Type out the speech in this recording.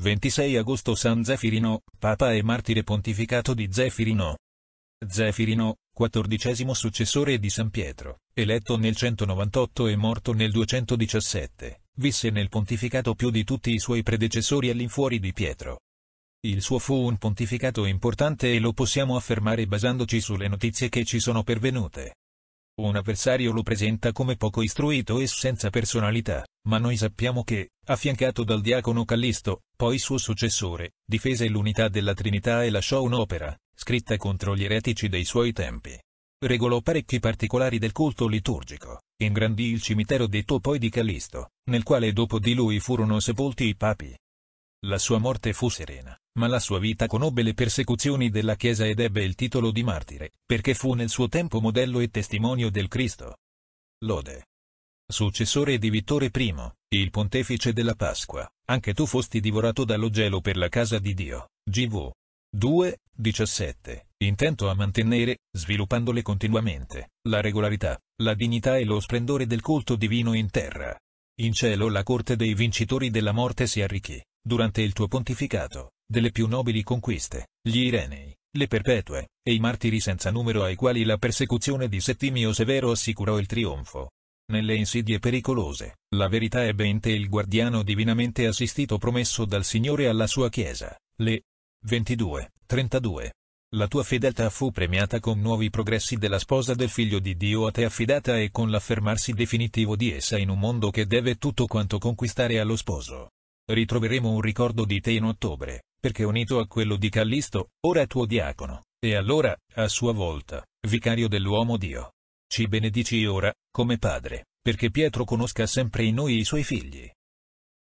26 agosto San Zefirino, papa e martire pontificato di Zefirino. Zefirino, quattordicesimo successore di San Pietro, eletto nel 198 e morto nel 217, visse nel pontificato più di tutti i suoi predecessori all'infuori di Pietro. Il suo fu un pontificato importante e lo possiamo affermare basandoci sulle notizie che ci sono pervenute. Un avversario lo presenta come poco istruito e senza personalità, ma noi sappiamo che, affiancato dal diacono Callisto, poi suo successore, difese l'unità della Trinità e lasciò un'opera, scritta contro gli eretici dei suoi tempi. Regolò parecchi particolari del culto liturgico, ingrandì il cimitero detto poi di Callisto, nel quale dopo di lui furono sepolti i papi. La sua morte fu serena, ma la sua vita conobbe le persecuzioni della Chiesa ed ebbe il titolo di martire, perché fu nel suo tempo modello e testimonio del Cristo. Lode. Successore di Vittore I, il pontefice della Pasqua, anche tu fosti divorato dallo gelo per la casa di Dio, GV. 2, 17, intento a mantenere, sviluppandole continuamente, la regolarità, la dignità e lo splendore del culto divino in terra. In cielo la corte dei vincitori della morte si arricchì, durante il tuo pontificato, delle più nobili conquiste, gli Irenei, le Perpetue, e i martiri senza numero ai quali la persecuzione di Settimio Severo assicurò il trionfo. Nelle insidie pericolose, la verità ebbe in te il guardiano divinamente assistito promesso dal Signore alla sua Chiesa, le 22, 32. La tua fedeltà fu premiata con nuovi progressi della sposa del figlio di Dio a te affidata e con l'affermarsi definitivo di essa in un mondo che deve tutto quanto conquistare allo sposo. Ritroveremo un ricordo di te in ottobre, perché unito a quello di Callisto, ora tuo diacono, e allora, a sua volta, vicario dell'uomo Dio. Ci benedici ora, come Padre, perché Pietro conosca sempre in noi i suoi figli.